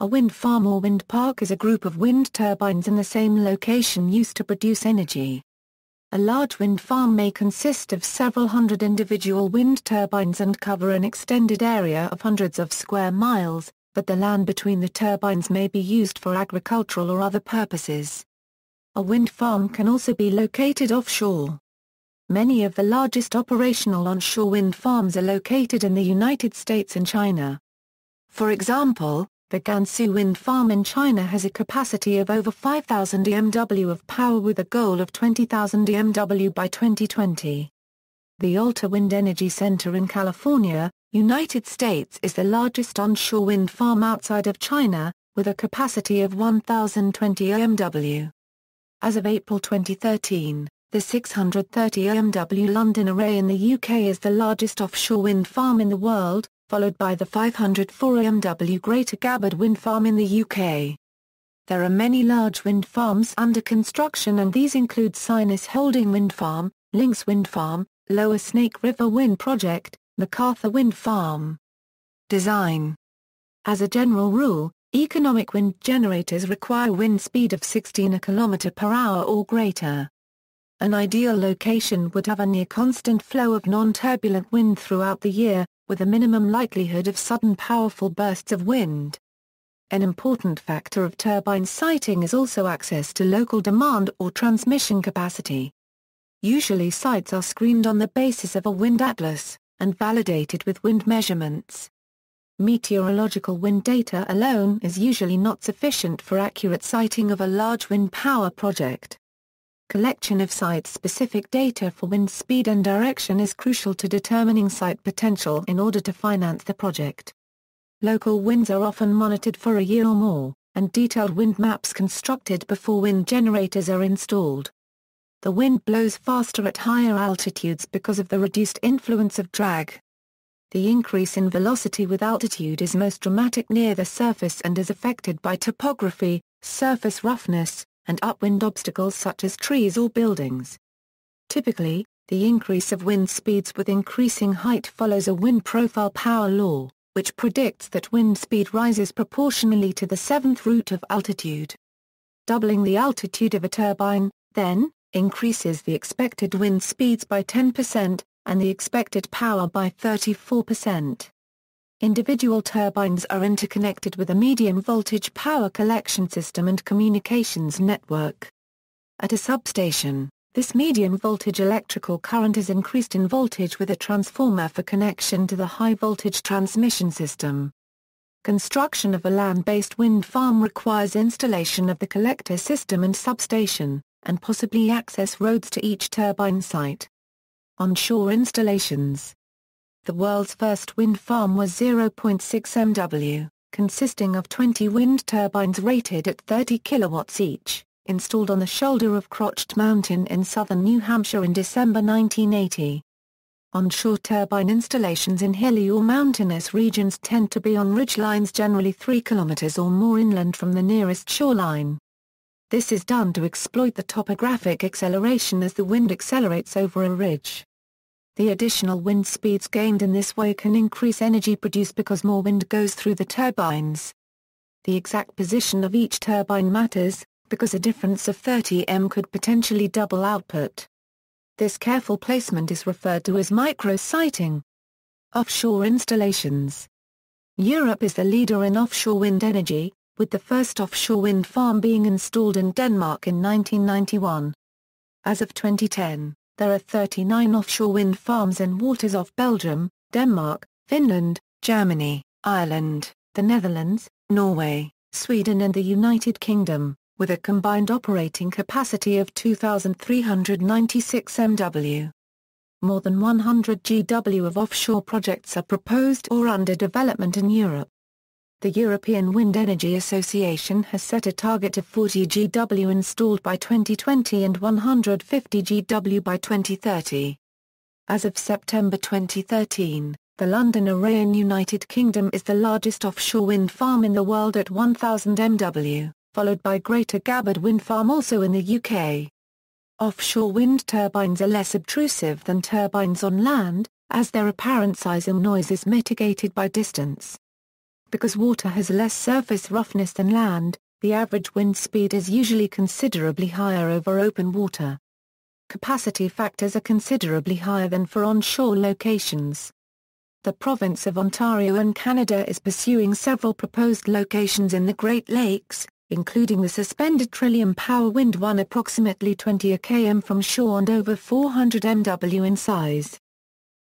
A wind farm or wind park is a group of wind turbines in the same location used to produce energy. A large wind farm may consist of several hundred individual wind turbines and cover an extended area of hundreds of square miles, but the land between the turbines may be used for agricultural or other purposes. A wind farm can also be located offshore. Many of the largest operational onshore wind farms are located in the United States and China. For example, the Gansu wind farm in China has a capacity of over 5,000 MW of power with a goal of 20,000 MW by 2020. The Alta Wind Energy Center in California, United States is the largest onshore wind farm outside of China, with a capacity of 1,020 MW. As of April 2013, the 630 MW London array in the UK is the largest offshore wind farm in the world, followed by the 504 AMW Greater Gabbard Wind Farm in the UK. There are many large wind farms under construction and these include Sinus Holding Wind Farm, Lynx Wind Farm, Lower Snake River Wind Project, MacArthur Wind Farm. Design As a general rule, economic wind generators require wind speed of 16 km per hour or greater. An ideal location would have a near constant flow of non-turbulent wind throughout the year, with a minimum likelihood of sudden powerful bursts of wind. An important factor of turbine siting is also access to local demand or transmission capacity. Usually sites are screened on the basis of a wind atlas, and validated with wind measurements. Meteorological wind data alone is usually not sufficient for accurate sighting of a large wind power project collection of site-specific data for wind speed and direction is crucial to determining site potential in order to finance the project. Local winds are often monitored for a year or more, and detailed wind maps constructed before wind generators are installed. The wind blows faster at higher altitudes because of the reduced influence of drag. The increase in velocity with altitude is most dramatic near the surface and is affected by topography, surface roughness, and upwind obstacles such as trees or buildings. Typically, the increase of wind speeds with increasing height follows a wind profile power law, which predicts that wind speed rises proportionally to the seventh root of altitude. Doubling the altitude of a turbine, then, increases the expected wind speeds by 10%, and the expected power by 34%. Individual turbines are interconnected with a medium voltage power collection system and communications network. At a substation, this medium voltage electrical current is increased in voltage with a transformer for connection to the high voltage transmission system. Construction of a land-based wind farm requires installation of the collector system and substation, and possibly access roads to each turbine site. Onshore installations the world's first wind farm was 0.6 MW, consisting of 20 wind turbines rated at 30 kilowatts each, installed on the shoulder of Crotched Mountain in southern New Hampshire in December 1980. Onshore turbine installations in hilly or mountainous regions tend to be on ridgelines generally 3 kilometers or more inland from the nearest shoreline. This is done to exploit the topographic acceleration as the wind accelerates over a ridge. The additional wind speeds gained in this way can increase energy produced because more wind goes through the turbines. The exact position of each turbine matters, because a difference of 30 m could potentially double output. This careful placement is referred to as micro-siting. Offshore installations Europe is the leader in offshore wind energy, with the first offshore wind farm being installed in Denmark in 1991. As of 2010, there are 39 offshore wind farms in waters off Belgium, Denmark, Finland, Germany, Ireland, the Netherlands, Norway, Sweden and the United Kingdom, with a combined operating capacity of 2,396 MW. More than 100 GW of offshore projects are proposed or under development in Europe. The European Wind Energy Association has set a target of 40 GW installed by 2020 and 150 GW by 2030. As of September 2013, the London Array in United Kingdom is the largest offshore wind farm in the world at 1000 MW, followed by Greater Gabbard Wind Farm also in the UK. Offshore wind turbines are less obtrusive than turbines on land, as their apparent size and noise is mitigated by distance. Because water has less surface roughness than land, the average wind speed is usually considerably higher over open water. Capacity factors are considerably higher than for onshore locations. The province of Ontario in Canada is pursuing several proposed locations in the Great Lakes, including the suspended Trillium Power Wind 1 approximately 20 km from shore and over 400 MW in size.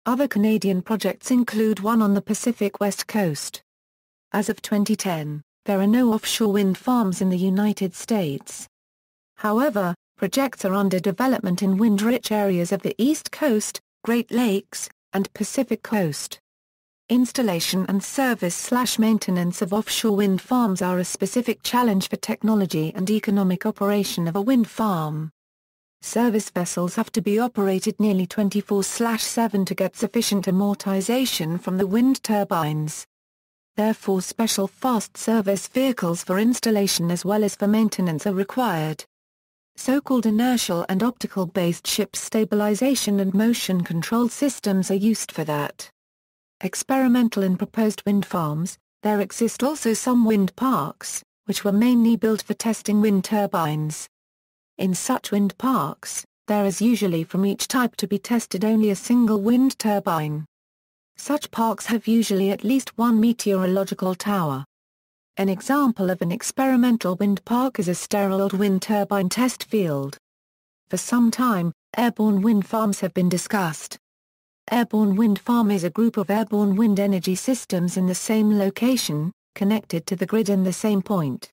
Other Canadian projects include one on the Pacific West Coast. As of 2010, there are no offshore wind farms in the United States. However, projects are under development in wind-rich areas of the East Coast, Great Lakes, and Pacific Coast. Installation and service-slash-maintenance of offshore wind farms are a specific challenge for technology and economic operation of a wind farm. Service vessels have to be operated nearly 24-7 to get sufficient amortization from the wind turbines therefore special fast service vehicles for installation as well as for maintenance are required. So-called inertial and optical-based ship stabilization and motion control systems are used for that. Experimental and proposed wind farms, there exist also some wind parks, which were mainly built for testing wind turbines. In such wind parks, there is usually from each type to be tested only a single wind turbine. Such parks have usually at least one meteorological tower. An example of an experimental wind park is a sterile wind turbine test field. For some time, airborne wind farms have been discussed. Airborne wind farm is a group of airborne wind energy systems in the same location, connected to the grid in the same point.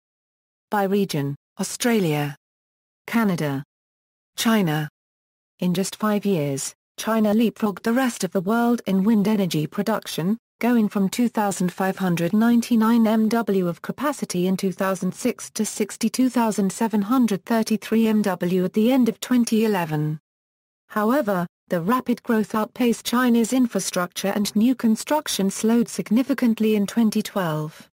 By region, Australia, Canada, China. In just five years, China leapfrogged the rest of the world in wind energy production, going from 2,599 MW of capacity in 2006 to 62,733 MW at the end of 2011. However, the rapid growth outpaced China's infrastructure and new construction slowed significantly in 2012.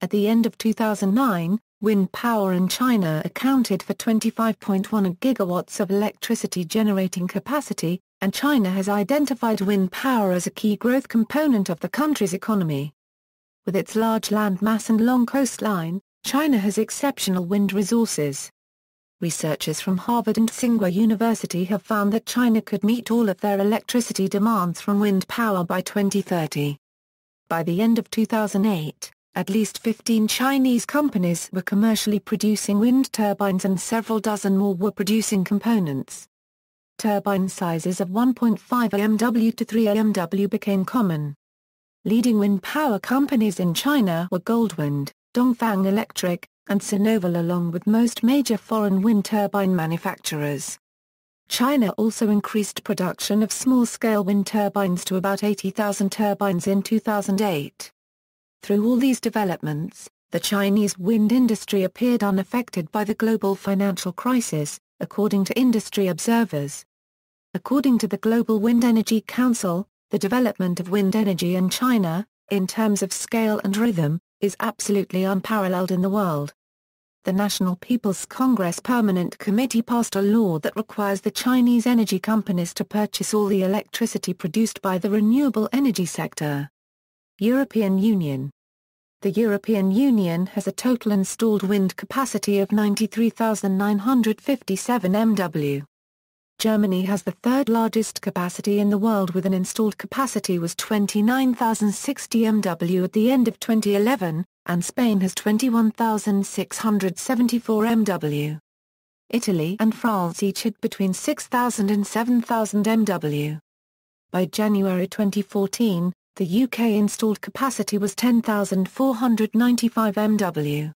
At the end of 2009, Wind power in China accounted for 25.1 gigawatts of electricity generating capacity, and China has identified wind power as a key growth component of the country's economy. With its large land mass and long coastline, China has exceptional wind resources. Researchers from Harvard and Tsinghua University have found that China could meet all of their electricity demands from wind power by 2030. By the end of 2008, at least 15 Chinese companies were commercially producing wind turbines and several dozen more were producing components. Turbine sizes of 1.5 MW to 3 MW became common. Leading wind power companies in China were Goldwind, Dongfang Electric, and Sinovel along with most major foreign wind turbine manufacturers. China also increased production of small-scale wind turbines to about 80,000 turbines in 2008. Through all these developments, the Chinese wind industry appeared unaffected by the global financial crisis, according to industry observers. According to the Global Wind Energy Council, the development of wind energy in China, in terms of scale and rhythm, is absolutely unparalleled in the world. The National People's Congress Permanent Committee passed a law that requires the Chinese energy companies to purchase all the electricity produced by the renewable energy sector. European Union. The European Union has a total installed wind capacity of 93,957 MW. Germany has the third largest capacity in the world with an installed capacity was 29,060 MW at the end of 2011, and Spain has 21,674 MW. Italy and France each had between 6,000 and 7,000 MW. By January 2014, the UK installed capacity was 10,495 MW.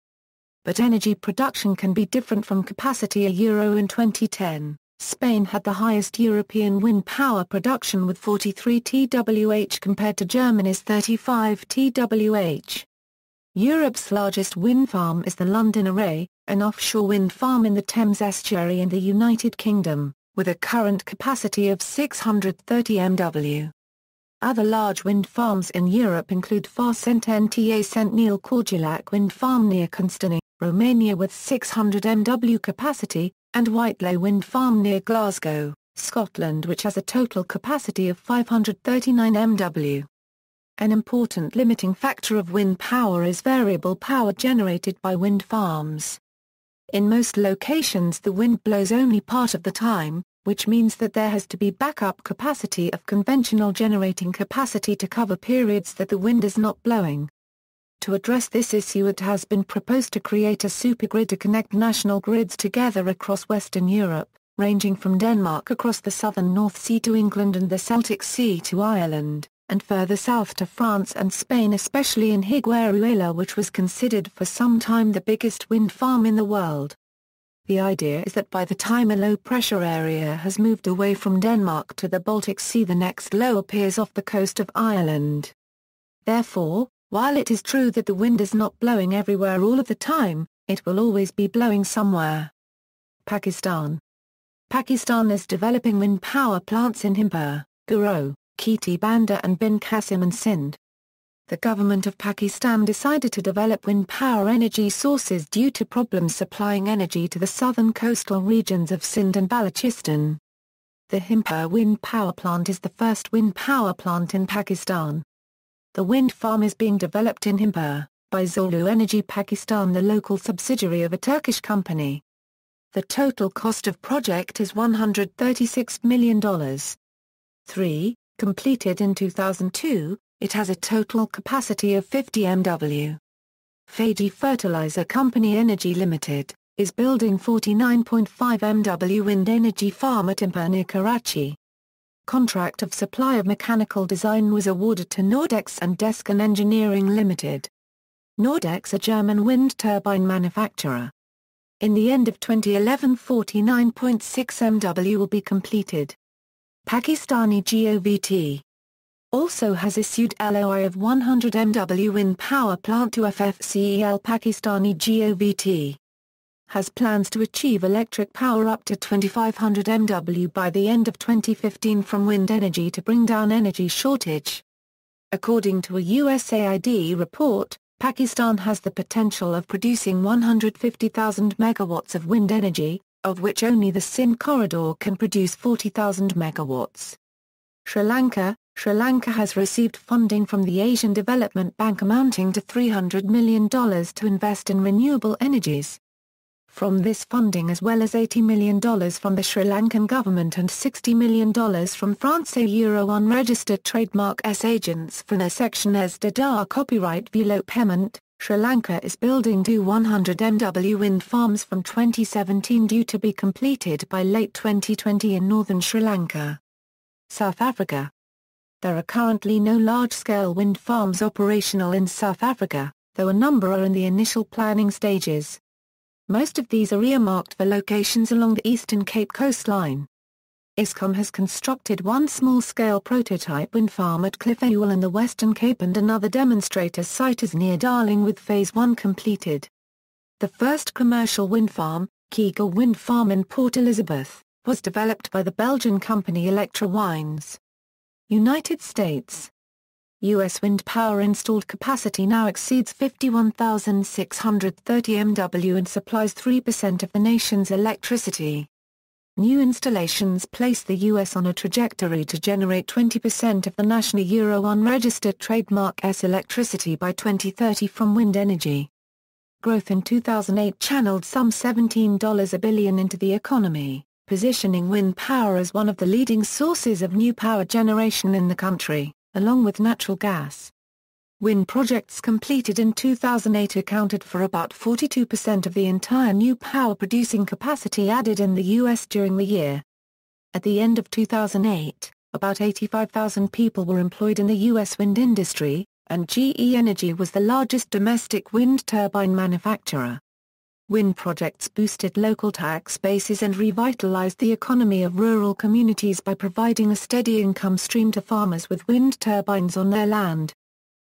But energy production can be different from capacity a euro in 2010. Spain had the highest European wind power production with 43 TWh compared to Germany's 35 TWh. Europe's largest wind farm is the London Array, an offshore wind farm in the Thames estuary in the United Kingdom, with a current capacity of 630 MW. Other large wind farms in Europe include Farcent NTA St. Neil wind farm near Constantine, Romania with 600 MW capacity, and Whitlow wind farm near Glasgow, Scotland which has a total capacity of 539 MW. An important limiting factor of wind power is variable power generated by wind farms. In most locations the wind blows only part of the time, which means that there has to be backup capacity of conventional generating capacity to cover periods that the wind is not blowing. To address this issue it has been proposed to create a supergrid to connect national grids together across Western Europe, ranging from Denmark across the southern North Sea to England and the Celtic Sea to Ireland, and further south to France and Spain especially in Higueruela which was considered for some time the biggest wind farm in the world. The idea is that by the time a low-pressure area has moved away from Denmark to the Baltic Sea the next low appears off the coast of Ireland. Therefore, while it is true that the wind is not blowing everywhere all of the time, it will always be blowing somewhere. Pakistan Pakistan is developing wind power plants in Himpur, Guru, Kiti Banda and Bin Qasim and Sindh, the government of Pakistan decided to develop wind power energy sources due to problems supplying energy to the southern coastal regions of Sindh and Balochistan. The Himpur wind power plant is the first wind power plant in Pakistan. The wind farm is being developed in Himpur, by Zulu Energy Pakistan the local subsidiary of a Turkish company. The total cost of project is $136 million. 3. Completed in 2002, it has a total capacity of 50 MW. Fadi Fertilizer Company Energy Limited is building 49.5 MW wind energy farm at Impani, Karachi. Contract of supply of mechanical design was awarded to Nordex and Descan Engineering Limited. Nordex a German wind turbine manufacturer. In the end of 2011 49.6 MW will be completed. Pakistani GOVT also has issued LOI of 100 MW wind power plant to FFCEL Pakistani GOVT. Has plans to achieve electric power up to 2500 MW by the end of 2015 from wind energy to bring down energy shortage. According to a USAID report, Pakistan has the potential of producing 150,000 megawatts of wind energy, of which only the Sindh corridor can produce 40,000 megawatts. Sri Lanka, Sri Lanka has received funding from the Asian Development Bank amounting to $300 million to invest in renewable energies. From this funding as well as $80 million from the Sri Lankan government and $60 million from France Euro unregistered trademark S agents for their section as Dadar copyright velo payment, Sri Lanka is building two 100 MW wind farms from 2017 due to be completed by late 2020 in northern Sri Lanka. South Africa there are currently no large-scale wind farms operational in South Africa, though a number are in the initial planning stages. Most of these are earmarked for locations along the eastern Cape coastline. ISCOM has constructed one small-scale prototype wind farm at Cliff Ewell in the Western Cape and another demonstrator site is near Darling with Phase 1 completed. The first commercial wind farm, Kegel Wind Farm in Port Elizabeth, was developed by the Belgian company Electra Wines. United States. U.S. wind power installed capacity now exceeds 51,630 MW and supplies 3% of the nation's electricity. New installations place the U.S. on a trajectory to generate 20% of the national Euro unregistered trademark S electricity by 2030 from wind energy. Growth in 2008 channeled some $17 a billion into the economy positioning wind power as one of the leading sources of new power generation in the country, along with natural gas. Wind projects completed in 2008 accounted for about 42% of the entire new power producing capacity added in the U.S. during the year. At the end of 2008, about 85,000 people were employed in the U.S. wind industry, and GE Energy was the largest domestic wind turbine manufacturer. Wind projects boosted local tax bases and revitalized the economy of rural communities by providing a steady income stream to farmers with wind turbines on their land.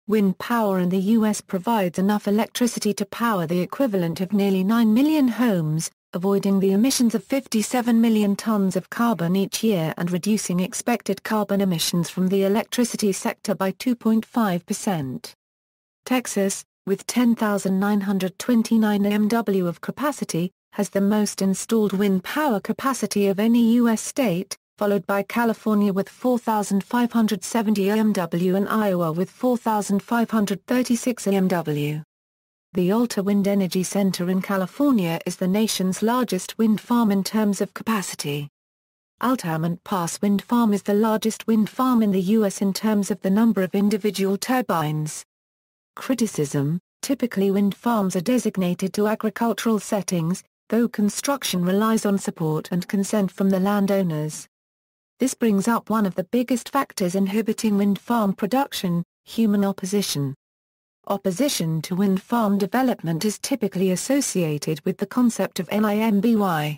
Wind power in the U.S. provides enough electricity to power the equivalent of nearly 9 million homes, avoiding the emissions of 57 million tons of carbon each year and reducing expected carbon emissions from the electricity sector by 2.5%. Texas, with 10,929 MW of capacity, has the most installed wind power capacity of any U.S. state, followed by California with 4,570 MW and Iowa with 4,536 MW. The Alta Wind Energy Center in California is the nation's largest wind farm in terms of capacity. Altamont Pass Wind Farm is the largest wind farm in the U.S. in terms of the number of individual turbines, Criticism Typically wind farms are designated to agricultural settings, though construction relies on support and consent from the landowners. This brings up one of the biggest factors inhibiting wind farm production, human opposition. Opposition to wind farm development is typically associated with the concept of NIMBY.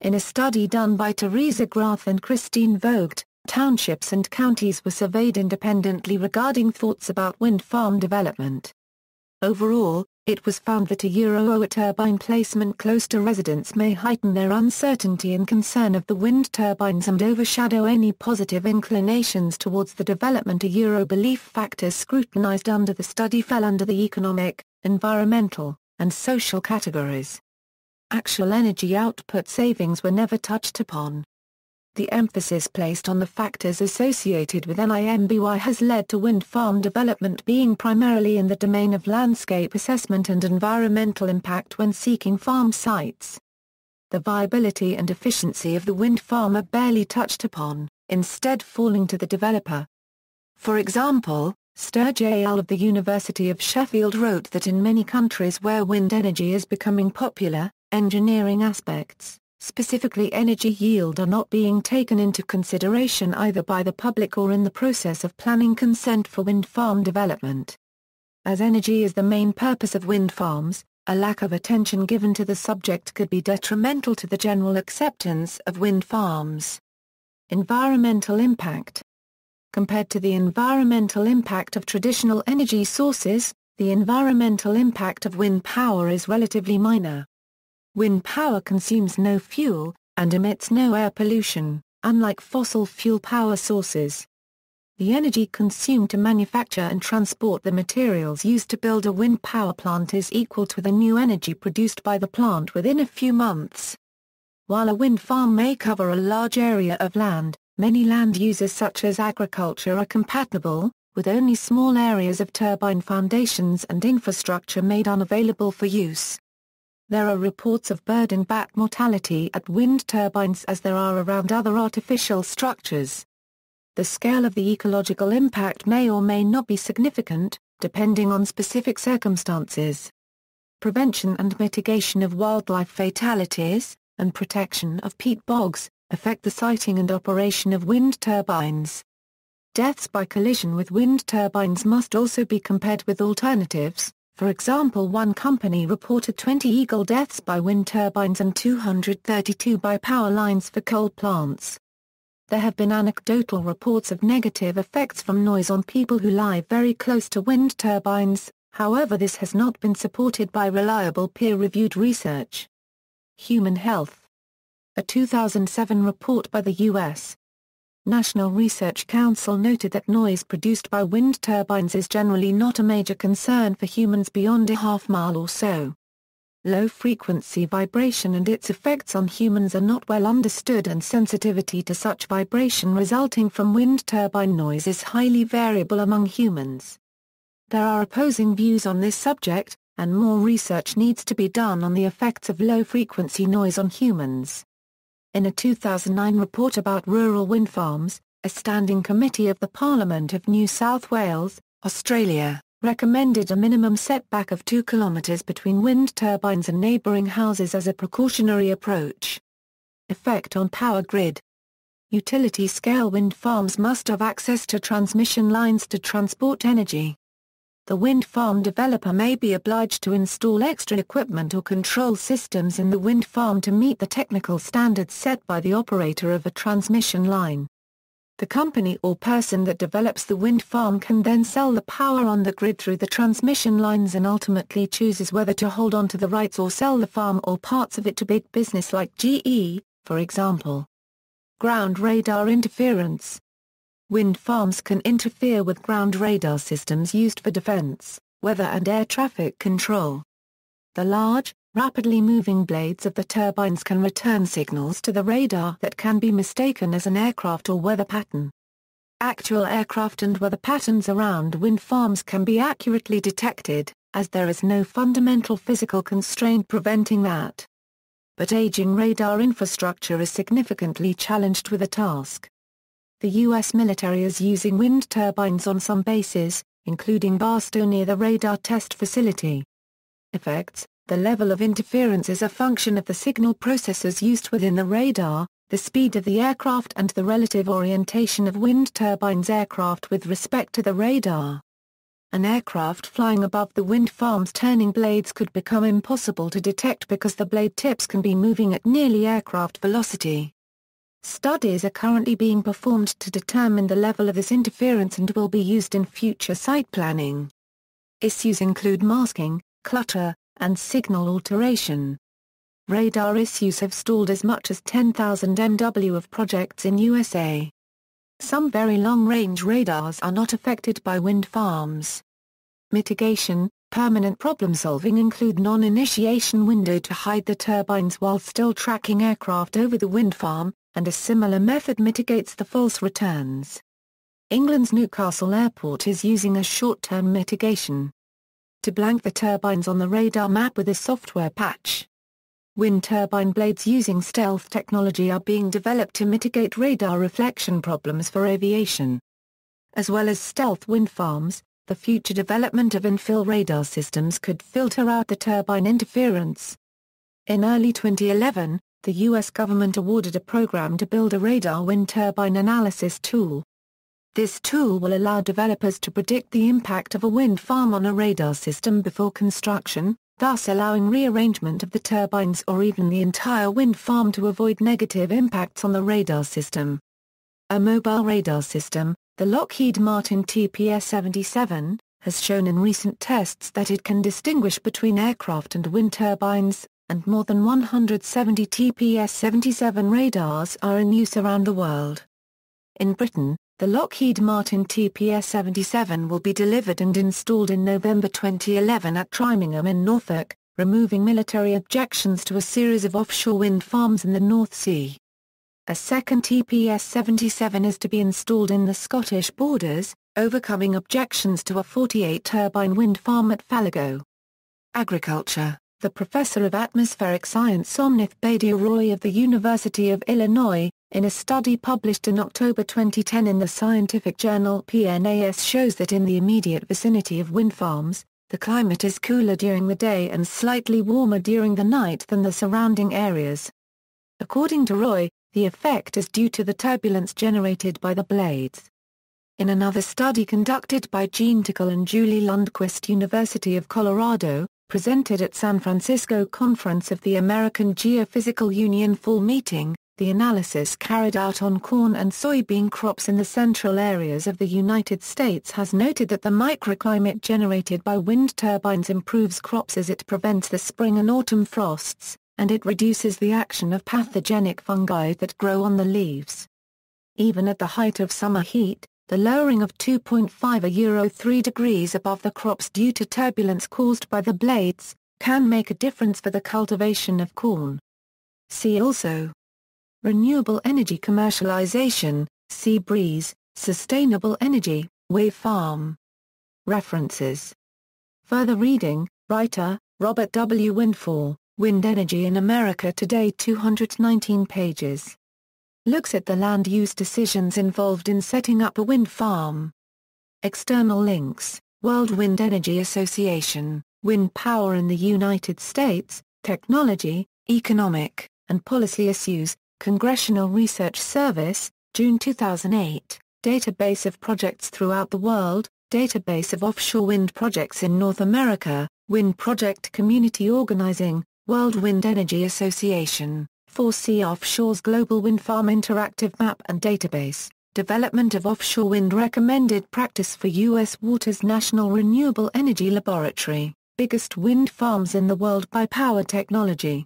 In a study done by Teresa Graf and Christine Vogt, townships and counties were surveyed independently regarding thoughts about wind farm development. Overall, it was found that a Euro turbine placement close to residents may heighten their uncertainty and concern of the wind turbines and overshadow any positive inclinations towards the development a Euro belief factors scrutinized under the study fell under the economic, environmental, and social categories. Actual energy output savings were never touched upon, the emphasis placed on the factors associated with NIMBY has led to wind farm development being primarily in the domain of landscape assessment and environmental impact when seeking farm sites. The viability and efficiency of the wind farm are barely touched upon, instead falling to the developer. For example, Sturge of the University of Sheffield wrote that in many countries where wind energy is becoming popular, engineering aspects, specifically energy yield are not being taken into consideration either by the public or in the process of planning consent for wind farm development. As energy is the main purpose of wind farms, a lack of attention given to the subject could be detrimental to the general acceptance of wind farms. Environmental impact Compared to the environmental impact of traditional energy sources, the environmental impact of wind power is relatively minor. Wind power consumes no fuel, and emits no air pollution, unlike fossil fuel power sources. The energy consumed to manufacture and transport the materials used to build a wind power plant is equal to the new energy produced by the plant within a few months. While a wind farm may cover a large area of land, many land uses such as agriculture are compatible, with only small areas of turbine foundations and infrastructure made unavailable for use. There are reports of bird and bat mortality at wind turbines as there are around other artificial structures. The scale of the ecological impact may or may not be significant, depending on specific circumstances. Prevention and mitigation of wildlife fatalities, and protection of peat bogs, affect the siting and operation of wind turbines. Deaths by collision with wind turbines must also be compared with alternatives, for example one company reported 20 eagle deaths by wind turbines and 232 by power lines for coal plants. There have been anecdotal reports of negative effects from noise on people who lie very close to wind turbines, however this has not been supported by reliable peer-reviewed research. Human Health A 2007 report by the U.S. National Research Council noted that noise produced by wind turbines is generally not a major concern for humans beyond a half mile or so. Low-frequency vibration and its effects on humans are not well understood and sensitivity to such vibration resulting from wind turbine noise is highly variable among humans. There are opposing views on this subject, and more research needs to be done on the effects of low-frequency noise on humans. In a 2009 report about rural wind farms, a standing committee of the Parliament of New South Wales, Australia, recommended a minimum setback of 2 km between wind turbines and neighbouring houses as a precautionary approach. Effect on power grid Utility-scale wind farms must have access to transmission lines to transport energy the wind farm developer may be obliged to install extra equipment or control systems in the wind farm to meet the technical standards set by the operator of a transmission line. The company or person that develops the wind farm can then sell the power on the grid through the transmission lines and ultimately chooses whether to hold on to the rights or sell the farm or parts of it to big business like GE, for example. Ground radar interference Wind farms can interfere with ground radar systems used for defense, weather and air traffic control. The large, rapidly moving blades of the turbines can return signals to the radar that can be mistaken as an aircraft or weather pattern. Actual aircraft and weather patterns around wind farms can be accurately detected, as there is no fundamental physical constraint preventing that. But aging radar infrastructure is significantly challenged with the task. The U.S. military is using wind turbines on some bases, including Barstow near the radar test facility. Effects The level of interference is a function of the signal processors used within the radar, the speed of the aircraft and the relative orientation of wind turbines aircraft with respect to the radar. An aircraft flying above the wind farm's turning blades could become impossible to detect because the blade tips can be moving at nearly aircraft velocity. Studies are currently being performed to determine the level of this interference and will be used in future site planning. Issues include masking, clutter, and signal alteration. Radar issues have stalled as much as 10,000 MW of projects in USA. Some very long-range radars are not affected by wind farms. Mitigation, permanent problem-solving include non-initiation window to hide the turbines while still tracking aircraft over the wind farm, and a similar method mitigates the false returns. England's Newcastle Airport is using a short-term mitigation to blank the turbines on the radar map with a software patch. Wind turbine blades using stealth technology are being developed to mitigate radar reflection problems for aviation. As well as stealth wind farms, the future development of infill radar systems could filter out the turbine interference. In early 2011, the U.S. government awarded a program to build a radar wind turbine analysis tool. This tool will allow developers to predict the impact of a wind farm on a radar system before construction, thus allowing rearrangement of the turbines or even the entire wind farm to avoid negative impacts on the radar system. A mobile radar system, the Lockheed Martin TPS-77, has shown in recent tests that it can distinguish between aircraft and wind turbines, and more than 170 TPS-77 radars are in use around the world. In Britain, the Lockheed Martin TPS-77 will be delivered and installed in November 2011 at Trimingham in Norfolk, removing military objections to a series of offshore wind farms in the North Sea. A second TPS-77 is to be installed in the Scottish borders, overcoming objections to a 48-turbine wind farm at Falago. Agriculture the professor of atmospheric science Somnath Badia Roy of the University of Illinois, in a study published in October 2010 in the scientific journal PNAS shows that in the immediate vicinity of wind farms, the climate is cooler during the day and slightly warmer during the night than the surrounding areas. According to Roy, the effect is due to the turbulence generated by the blades. In another study conducted by Jean Tickle and Julie Lundquist University of Colorado, presented at San Francisco Conference of the American Geophysical Union full meeting, the analysis carried out on corn and soybean crops in the central areas of the United States has noted that the microclimate generated by wind turbines improves crops as it prevents the spring and autumn frosts, and it reduces the action of pathogenic fungi that grow on the leaves. Even at the height of summer heat, the lowering of 2.5 a euro 3 degrees above the crops due to turbulence caused by the blades, can make a difference for the cultivation of corn. See also Renewable energy commercialization, sea breeze, sustainable energy, wave farm. References Further reading, writer, Robert W. Windfall, Wind Energy in America Today 219 pages looks at the land use decisions involved in setting up a wind farm. External links World Wind Energy Association, Wind Power in the United States, Technology, Economic, and Policy Issues, Congressional Research Service, June 2008, Database of Projects Throughout the World, Database of Offshore Wind Projects in North America, Wind Project Community Organizing, World Wind Energy Association. 4C Offshore's Global Wind Farm Interactive Map and Database, Development of Offshore Wind Recommended Practice for U.S. Waters National Renewable Energy Laboratory, biggest wind farms in the world by power technology.